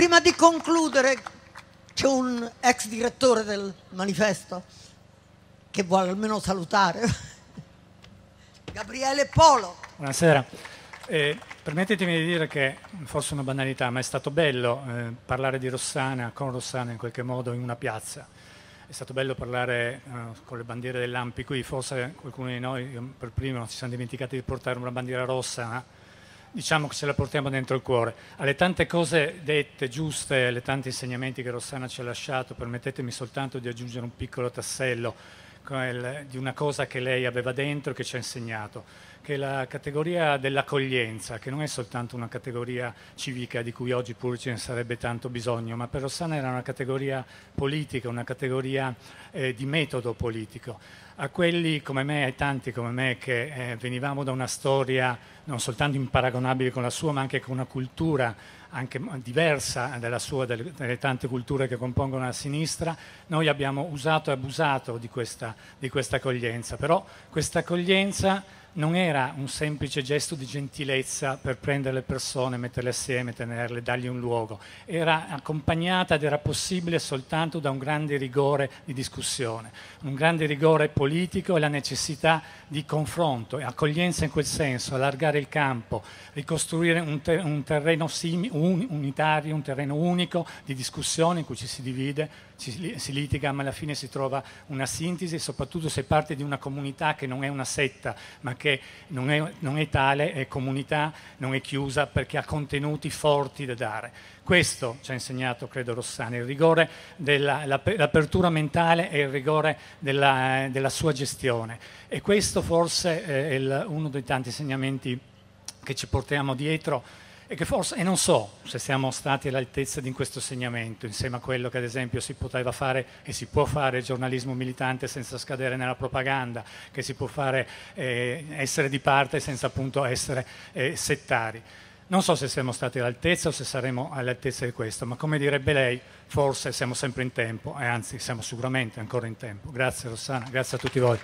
Prima di concludere c'è un ex direttore del manifesto che vuole almeno salutare. Gabriele Polo. Buonasera. Eh, permettetemi di dire che forse una banalità, ma è stato bello eh, parlare di Rossana, con Rossana in qualche modo, in una piazza. È stato bello parlare eh, con le bandiere dell'Ampi qui, forse qualcuno di noi, per primo, si sono dimenticati di portare una bandiera rossa diciamo che ce la portiamo dentro il cuore. Alle tante cose dette, giuste, alle tanti insegnamenti che Rossana ci ha lasciato, permettetemi soltanto di aggiungere un piccolo tassello di una cosa che lei aveva dentro e che ci ha insegnato, che è la categoria dell'accoglienza, che non è soltanto una categoria civica di cui oggi pur ce ne sarebbe tanto bisogno, ma per Rossana era una categoria politica, una categoria eh, di metodo politico. A quelli come me, ai tanti come me, che eh, venivamo da una storia non soltanto imparagonabile con la sua, ma anche con una cultura anche diversa dalla sua, delle, delle, tante culture che compongono la sinistra, noi abbiamo usato e abusato di questa, di questa accoglienza. Però questa accoglienza non era un semplice gesto di gentilezza per prendere le persone, metterle assieme, tenerle, dargli un luogo, era accompagnata ed era possibile soltanto da un grande rigore di discussione, un grande rigore politico e la necessità di confronto e accoglienza in quel senso, allargare il campo, ricostruire un, ter- un terreno simi- un- unitario, un terreno unico di discussione in cui ci si divide, ci, si litiga, ma alla fine si trova una sintesi, soprattutto se parte di una comunità che non è una setta, ma perché non è, non è tale, è comunità, non è chiusa perché ha contenuti forti da dare. Questo ci ha insegnato, credo, Rossani, il rigore dell'apertura mentale e il rigore della, della, sua gestione. E questo forse è il, uno dei tanti insegnamenti che ci portiamo dietro e che forse, e non so se siamo stati all'altezza di questo segnamento, insieme a quello che ad esempio si poteva fare e si può fare giornalismo militante senza scadere nella propaganda, che si può fare eh, essere di parte senza appunto essere eh, settari. Non so se siamo stati all'altezza o se saremo all'altezza di questo, ma come direbbe lei, forse siamo sempre in tempo, e anzi siamo sicuramente ancora in tempo. Grazie Rossana, grazie a tutti voi.